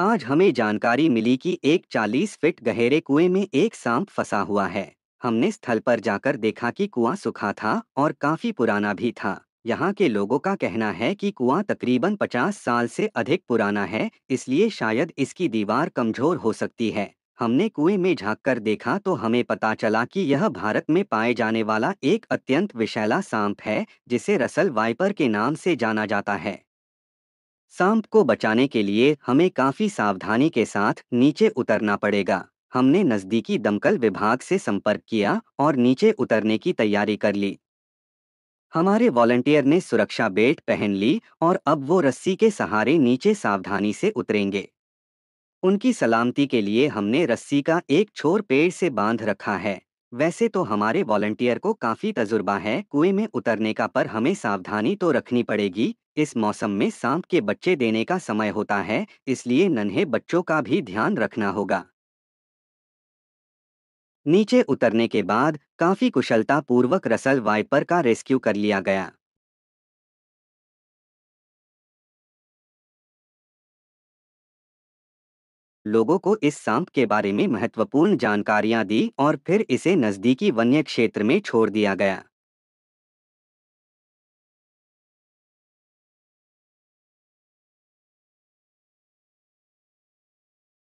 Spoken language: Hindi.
आज हमें जानकारी मिली कि एक 40 फीट गहरे कुएं में एक सांप फंसा हुआ है हमने स्थल पर जाकर देखा कि कुआं सूखा था और काफी पुराना भी था यहाँ के लोगों का कहना है कि कुआं तकरीबन 50 साल से अधिक पुराना है इसलिए शायद इसकी दीवार कमजोर हो सकती है हमने कुएं में झाँक कर देखा तो हमें पता चला कि यह भारत में पाए जाने वाला एक अत्यंत विशैला सांप है जिसे रसल वाइपर के नाम से जाना जाता है सांप को बचाने के लिए हमें काफी सावधानी के साथ नीचे उतरना पड़ेगा हमने नजदीकी दमकल विभाग से संपर्क किया और नीचे उतरने की तैयारी कर ली हमारे वॉलंटियर ने सुरक्षा बेल्ट पहन ली और अब वो रस्सी के सहारे नीचे सावधानी से उतरेंगे उनकी सलामती के लिए हमने रस्सी का एक छोर पेड़ से बांध रखा है वैसे तो हमारे वॉलंटियर को काफी तजुर्बा है कुएं में उतरने का पर हमें सावधानी तो रखनी पड़ेगी इस मौसम में सांप के बच्चे देने का समय होता है इसलिए नन्हे बच्चों का भी ध्यान रखना होगा नीचे उतरने के बाद काफी कुशलता पूर्वक रसल वाइपर का रेस्क्यू कर लिया गया लोगों को इस सांप के बारे में महत्वपूर्ण जानकारियां दी और फिर इसे नजदीकी वन्य क्षेत्र में छोड़ दिया गया